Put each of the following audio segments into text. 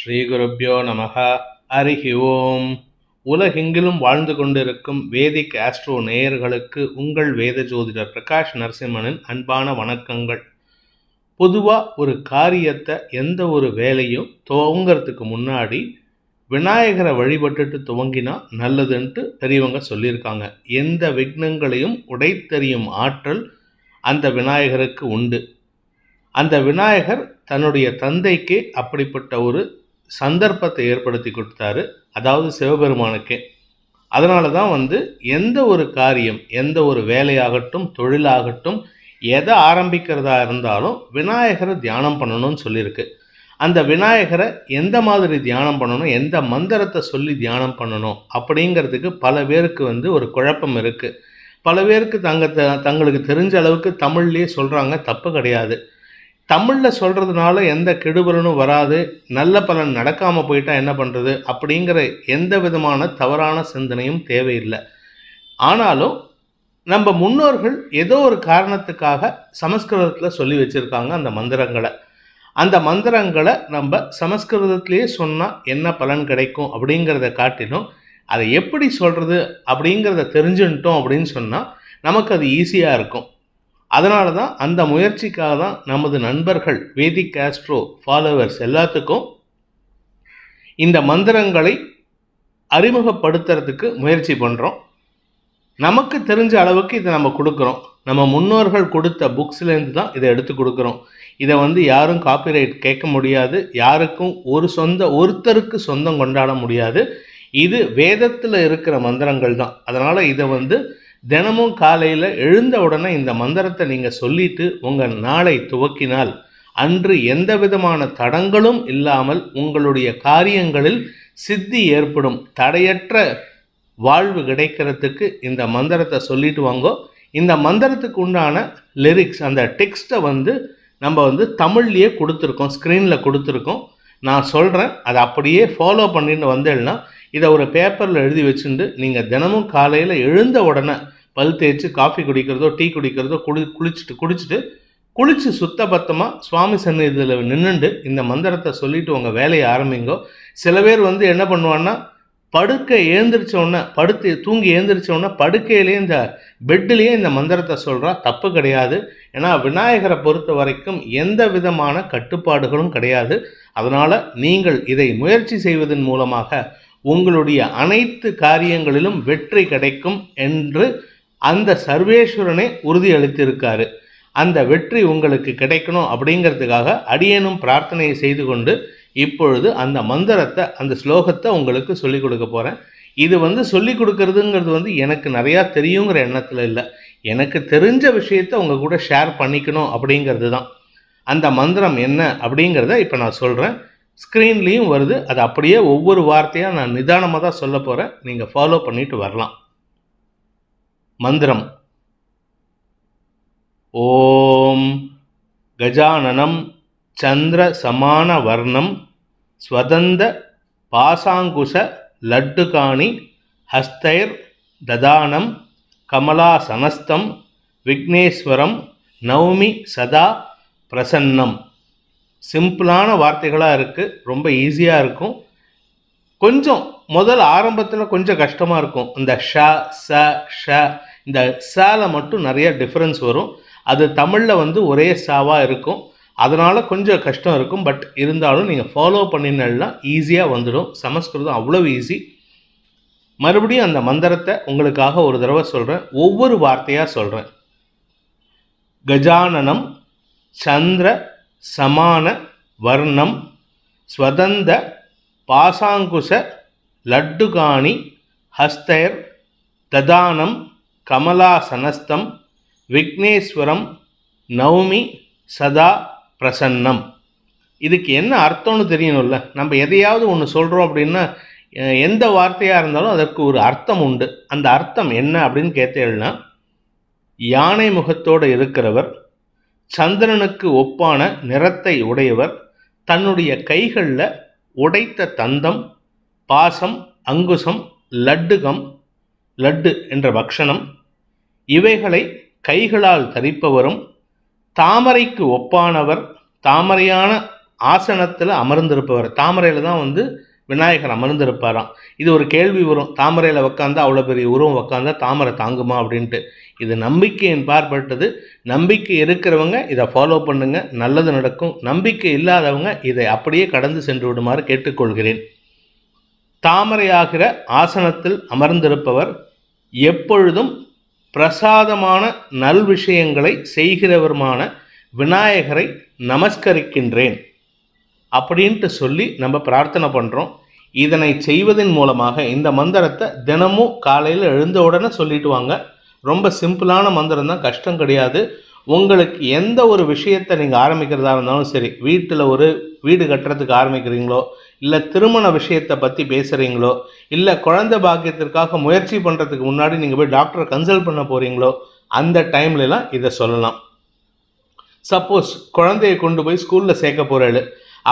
ஸ்ரீகுருப்போ நம அருகி ஓம் உலகெங்கிலும் வாழ்ந்து கொண்டிருக்கும் வேதிக் ஆஸ்ட்ரோ நேயர்களுக்கு உங்கள் வேத ஜோதிடர் பிரகாஷ் நரசிம்மனின் அன்பான வணக்கங்கள் பொதுவாக ஒரு காரியத்தை எந்த ஒரு வேலையும் துவங்கிறதுக்கு முன்னாடி விநாயகரை வழிபட்டுட்டு துவங்கினா நல்லதுன்ட்டு பெரியவங்க சொல்லியிருக்காங்க எந்த விக்னங்களையும் உடைத்தறியும் ஆற்றல் அந்த விநாயகருக்கு உண்டு அந்த விநாயகர் தன்னுடைய தந்தைக்கு அப்படிப்பட்ட ஒரு சந்தர்ப்பத்தை ஏற்படுத்தி கொடுத்தாரு அதாவது சிவபெருமானுக்கே அதனால தான் வந்து எந்த ஒரு காரியம் எந்த ஒரு வேலையாகட்டும் தொழிலாகட்டும் எதை ஆரம்பிக்கிறதா இருந்தாலும் விநாயகரை தியானம் பண்ணணும்னு சொல்லியிருக்கு அந்த விநாயகரை எந்த மாதிரி தியானம் பண்ணணும் எந்த மந்திரத்தை சொல்லி தியானம் பண்ணணும் அப்படிங்கிறதுக்கு பல பேருக்கு வந்து ஒரு குழப்பம் இருக்குது பல பேருக்கு தங்க தங்களுக்கு தெரிஞ்ச அளவுக்கு தமிழ்லேயே சொல்கிறாங்க தப்பு கிடையாது தமிழில் சொல்கிறதுனால எந்த கெடுபலனும் வராது நல்ல பலன் நடக்காமல் போயிட்டால் என்ன பண்ணுறது அப்படிங்கிற எந்த விதமான தவறான சிந்தனையும் தேவையில்லை ஆனாலும் நம்ம முன்னோர்கள் ஏதோ ஒரு காரணத்துக்காக சமஸ்கிருதத்தில் சொல்லி வச்சுருக்காங்க அந்த மந்திரங்களை அந்த மந்திரங்களை நம்ம சமஸ்கிருதத்திலேயே சொன்னால் என்ன பலன் கிடைக்கும் அப்படிங்கிறத காட்டிலும் அதை எப்படி சொல்கிறது அப்படிங்கிறத தெரிஞ்சுட்டோம் அப்படின்னு சொன்னால் நமக்கு அது ஈஸியாக இருக்கும் அதனால தான் அந்த முயற்சிக்காக தான் நமது நண்பர்கள் வேதிக் ஆஸ்ட்ரோ ஃபாலோவர்ஸ் எல்லாத்துக்கும் இந்த மந்திரங்களை அறிமுகப்படுத்துறதுக்கு முயற்சி பண்ணுறோம் நமக்கு தெரிஞ்ச அளவுக்கு இதை நம்ம கொடுக்குறோம் நம்ம முன்னோர்கள் கொடுத்த புக்ஸ்லேருந்து தான் இதை எடுத்து கொடுக்குறோம் இதை வந்து யாரும் காப்பிரைட் கேட்க முடியாது யாருக்கும் ஒரு சொந்த ஒருத்தருக்கு சொந்தம் கொண்டாட முடியாது இது வேதத்தில் இருக்கிற மந்திரங்கள் தான் அதனால் இதை வந்து தினமும் காலையில் எழுந்த உடனே இந்த மந்திரத்தை நீங்கள் சொல்லிட்டு உங்கள் நாளை துவக்கினால் அன்று எந்த விதமான தடங்களும் இல்லாமல் உங்களுடைய காரியங்களில் சித்தி ஏற்படும் தடையற்ற வாழ்வு கிடைக்கிறதுக்கு இந்த மந்திரத்தை சொல்லிட்டு வாங்கோ இந்த மந்திரத்துக்கு உண்டான லிரிக்ஸ் அந்த டெக்ஸ்ட்டை வந்து நம்ம வந்து தமிழ்லேயே கொடுத்துருக்கோம் ஸ்க்ரீனில் கொடுத்துருக்கோம் நான் சொல்கிறேன் அதை அப்படியே ஃபாலோ பண்ணின்னு வந்தேன்னா இதை ஒரு பேப்பரில் எழுதி வச்சுட்டு நீங்கள் தினமும் காலையில் எழுந்த உடனே பல் தேய்ச்சி காஃபி குடிக்கிறதோ டீ குடிக்கிறதோ குளி குளிச்சுட்டு குடிச்சிட்டு குளித்து சுத்தபத்தமாக சுவாமி சன்னிதியில் நின்றுண்டு இந்த மந்திரத்தை சொல்லிவிட்டு உங்கள் வேலையை ஆரம்பிங்கோ சில பேர் வந்து என்ன பண்ணுவான்னா படுக்கை ஏந்திரிச்சோடனே படுத்து தூங்கி ஏந்திரிச்சோடனே படுக்கையிலேயே இந்த பெட்டிலேயே இந்த மந்திரத்தை சொல்கிறா தப்பு கிடையாது ஏன்னா விநாயகரை பொறுத்த வரைக்கும் எந்த விதமான கட்டுப்பாடுகளும் கிடையாது அதனால் நீங்கள் இதை முயற்சி செய்வதன் மூலமாக உங்களுடைய அனைத்து காரியங்களிலும் வெற்றி கிடைக்கும் என்று அந்த சர்வேஸ்வரனே உறுதி அளித்திருக்காரு அந்த வெற்றி உங்களுக்கு கிடைக்கணும் அப்படிங்கிறதுக்காக அடியேனும் பிரார்த்தனையை செய்து கொண்டு இப்பொழுது அந்த மந்திரத்தை அந்த ஸ்லோகத்தை உங்களுக்கு சொல்லிக் கொடுக்க போகிறேன் இது வந்து சொல்லிக் கொடுக்கறதுங்கிறது வந்து எனக்கு நிறையா தெரியுங்கிற எண்ணத்தில் இல்லை எனக்கு தெரிஞ்ச விஷயத்த உங்கள் கூட ஷேர் பண்ணிக்கணும் அப்படிங்கிறது தான் அந்த மந்திரம் என்ன அப்படிங்கிறத இப்போ நான் சொல்கிறேன் ஸ்க்ரீன்லேயும் வருது அது அப்படியே ஒவ்வொரு வார்த்தையாக நான் நிதானமாக தான் சொல்ல போகிறேன் நீங்கள் ஃபாலோ பண்ணிட்டு வரலாம் மந்திரம் ஓம் கஜானனம் சந்திர சமான வர்ணம் ஸ்வதந்த பாசாங்குஷ லட்டுகாணி ஹஸ்தைர் ததானம் கமலாசனஸ்தம் விக்னேஸ்வரம் நவமி சதா பிரசன்னம் சிம்பிளான வார்த்தைகளாக இருக்குது ரொம்ப ஈஸியாக இருக்கும் கொஞ்சம் முதல் ஆரம்பத்தில் கொஞ்சம் கஷ்டமாக இருக்கும் இந்த ஷ ச ஷ இந்த சேலை மட்டும் நிறைய டிஃப்ரென்ஸ் வரும் அது தமிழில் வந்து ஒரே சாவாக இருக்கும் அதனால் கொஞ்சம் கஷ்டம் இருக்கும் பட் இருந்தாலும் நீங்கள் ஃபாலோ பண்ணினா ஈஸியாக வந்துடும் சமஸ்கிருதம் அவ்வளோ ஈஸி மறுபடியும் அந்த மந்திரத்தை உங்களுக்காக ஒரு தடவை சொல்கிறேன் ஒவ்வொரு வார்த்தையாக சொல்கிறேன் கஜானனம் சந்திர சமான வர்ணம் ஸ்வதந்த பாசாங்குச லட்டுகாணி ஹஸ்தர் ததானம் கமலாசனஸ்தம் விக்னேஸ்வரம் நவமி சதா பிரசன்னம் இதுக்கு என்ன அர்த்தம்னு தெரியணும்ல நம்ம எதையாவது ஒன்று சொல்கிறோம் அப்படின்னா எந்த வார்த்தையாக இருந்தாலும் அதற்கு ஒரு அர்த்தம் உண்டு அந்த அர்த்தம் என்ன அப்படின்னு கேட்டேன்னா யானை முகத்தோடு இருக்கிறவர் சந்திரனுக்கு ஒப்பான நிறத்தை உடையவர் தன்னுடைய கைகளில் உடைத்த தந்தம் பாசம் அங்குசம் லட்டுகம் லட்டு என்ற பக்ஷணம் இவைகளை கைகளால் தரிப்பவரும் தாமரைக்கு ஒப்பானவர் தாமரையான ஆசனத்தில் அமர்ந்திருப்பவர் தாமரையில் தான் வந்து விநாயகர் அமர்ந்திருப்பாராம் இது ஒரு கேள்வி வரும் தாமரையில் உக்காந்தா அவ்வளோ பெரிய உருவம் உக்காந்தா தாமரை தாங்குமா அப்படின்ட்டு இது நம்பிக்கையின் பார்ப்பட்டது நம்பிக்கை இருக்கிறவங்க இதை ஃபாலோ பண்ணுங்க நல்லது நடக்கும் நம்பிக்கை இல்லாதவங்க இதை அப்படியே கடந்து சென்று விடுமாறு கேட்டுக்கொள்கிறேன் தாமரையாகிற ஆசனத்தில் அமர்ந்திருப்பவர் எப்பொழுதும் பிரசாதமான நல் விஷயங்களை செய்கிறவருமான விநாயகரை நமஸ்கரிக்கின்றேன் அப்படின்ட்டு சொல்லி நம்ம பிரார்த்தனை பண்ணுறோம் இதனை செய்வதன் மூலமாக இந்த மந்திரத்தை தினமும் காலையில் எழுந்த உடனே சொல்லிட்டு வாங்க ரொம்ப சிம்பிளான மந்திரம் தான் கஷ்டம் கிடையாது உங்களுக்கு எந்த ஒரு விஷயத்தை நீங்கள் ஆரம்பிக்கிறதா இருந்தாலும் சரி வீட்டில் ஒரு வீடு கட்டுறதுக்கு ஆரம்பிக்கிறீங்களோ இல்லை திருமண விஷயத்தை பற்றி பேசுகிறீங்களோ இல்லை குழந்த பாக்கியத்திற்காக முயற்சி பண்ணுறதுக்கு முன்னாடி நீங்கள் போய் டாக்டரை கன்சல்ட் பண்ண போகிறீங்களோ அந்த டைம்லலாம் இதை சொல்லலாம் சப்போஸ் குழந்தையை கொண்டு போய் ஸ்கூலில் சேர்க்க போகிறாள்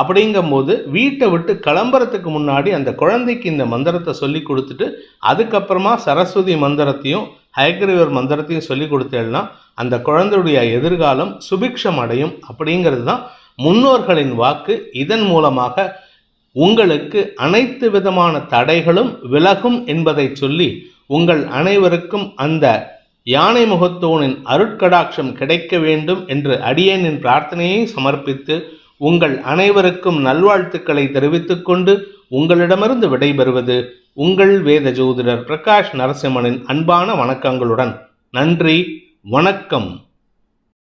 அப்படிங்கும்போது வீட்டை விட்டு கிளம்புறதுக்கு முன்னாடி அந்த குழந்தைக்கு இந்த மந்திரத்தை சொல்லி கொடுத்துட்டு அதுக்கப்புறமா சரஸ்வதி மந்திரத்தையும் ஹயக்ரீவர் மந்திரத்தையும் சொல்லி கொடுத்தேன்னா அந்த குழந்தையுடைய எதிர்காலம் சுபிக்ஷம் அடையும் அப்படிங்கிறது தான் முன்னோர்களின் வாக்கு இதன் மூலமாக உங்களுக்கு அனைத்து விதமான தடைகளும் விலகும் என்பதை சொல்லி உங்கள் அனைவருக்கும் அந்த யானை முகத்தோனின் அருட்கடாட்சம் கிடைக்க வேண்டும் என்று அடியேனின் பிரார்த்தனையை சமர்ப்பித்து உங்கள் அனைவருக்கும் நல்வாழ்த்துக்களை தெரிவித்துக்கொண்டு உங்களிடமிருந்து விடைபெறுவது உங்கள் வேத ஜோதிடர் பிரகாஷ் நரசிம்மனின் அன்பான வணக்கங்களுடன் நன்றி வணக்கம்